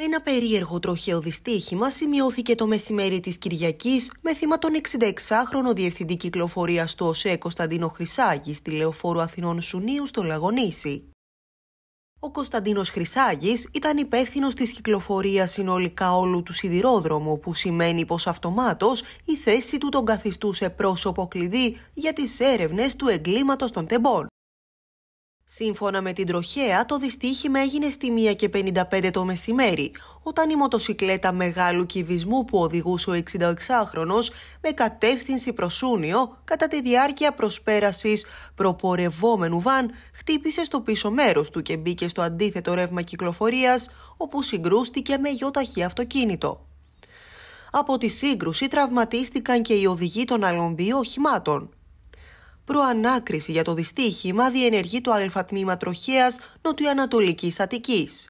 Ένα περίεργο τροχαίο δυστύχημα σημειώθηκε το μεσημέρι της Κυριακής με θύμα τον 66χρονο διευθυντή κυκλοφορίας του ΟΣΕ Κωνσταντίνο Χρυσάγη στη λεωφόρου Αθηνών Σουνίου στο Λαγονίσι. Ο Κωνσταντίνος Χρυσάγης ήταν υπεύθυνος της κυκλοφορίας συνολικά όλου του σιδηρόδρομου, που σημαίνει πως αυτομάτως η θέση του τον καθιστούσε πρόσωπο κλειδί για τις έρευνες του εγκλήματος των τεμπών. Σύμφωνα με την τροχέα, το δυστύχημα έγινε στη 1 και 55 το μεσημέρι, όταν η μοτοσυκλέτα μεγάλου κυβισμού που οδηγούσε ο 66χρονος με κατεύθυνση προσούνιο κατά τη διάρκεια προσπέρασης προπορευόμενου βαν χτύπησε στο πίσω μέρος του και μπήκε στο αντίθετο ρεύμα κυκλοφορίας όπου συγκρούστηκε με γιοταχή αυτοκίνητο. Από τη σύγκρουση τραυματίστηκαν και οι οδηγοί των άλλων δύο οχημάτων προανάκριση για το δυστύχημα διενεργεί το αλφατμήμα τροχέας νοτιοανατολικής Αττικής.